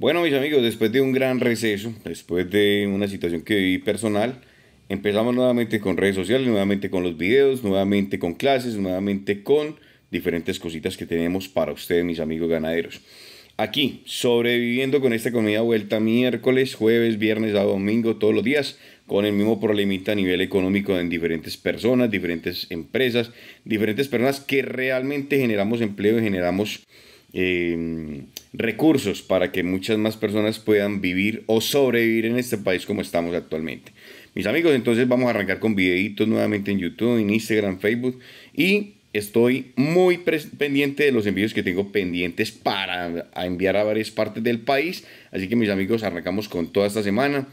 Bueno, mis amigos, después de un gran receso, después de una situación que viví personal, empezamos nuevamente con redes sociales, nuevamente con los videos, nuevamente con clases, nuevamente con diferentes cositas que tenemos para ustedes, mis amigos ganaderos. Aquí, sobreviviendo con esta comida vuelta miércoles, jueves, viernes a domingo, todos los días, con el mismo problemita a nivel económico en diferentes personas, diferentes empresas, diferentes personas que realmente generamos empleo y generamos... Eh, recursos para que muchas más personas puedan vivir o sobrevivir en este país como estamos actualmente. Mis amigos, entonces vamos a arrancar con videitos nuevamente en YouTube, en Instagram, Facebook y estoy muy pendiente de los envíos que tengo pendientes para enviar a varias partes del país. Así que mis amigos, arrancamos con toda esta semana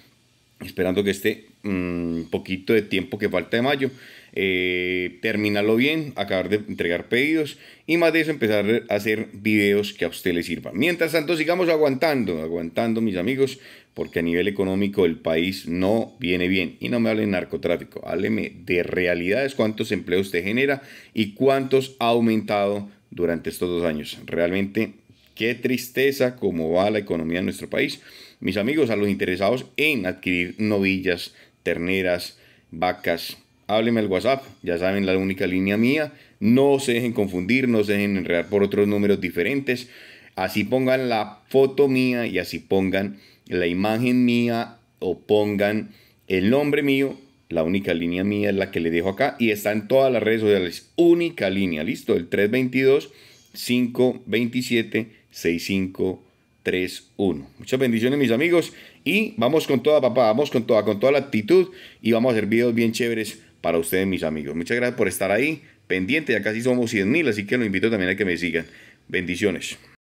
esperando que este un mm, poquito de tiempo que falta de mayo, eh, terminarlo bien, acabar de entregar pedidos y más de eso empezar a hacer videos que a usted le sirvan. Mientras tanto, sigamos aguantando, aguantando mis amigos, porque a nivel económico el país no viene bien. Y no me hable de narcotráfico, hábleme de realidades, cuántos empleos usted genera y cuántos ha aumentado durante estos dos años. Realmente Qué tristeza cómo va la economía de nuestro país. Mis amigos, a los interesados en adquirir novillas, terneras, vacas, hábleme al WhatsApp, ya saben la única línea mía. No se dejen confundir, no se dejen enredar por otros números diferentes. Así pongan la foto mía y así pongan la imagen mía o pongan el nombre mío. La única línea mía es la que le dejo acá y está en todas las redes sociales. Única línea, listo, el 322 527 6531. Muchas bendiciones mis amigos y vamos con toda papá, vamos con toda, con toda la actitud y vamos a hacer videos bien chéveres para ustedes mis amigos. Muchas gracias por estar ahí, pendiente, ya casi somos 100 mil, así que los invito también a que me sigan. Bendiciones.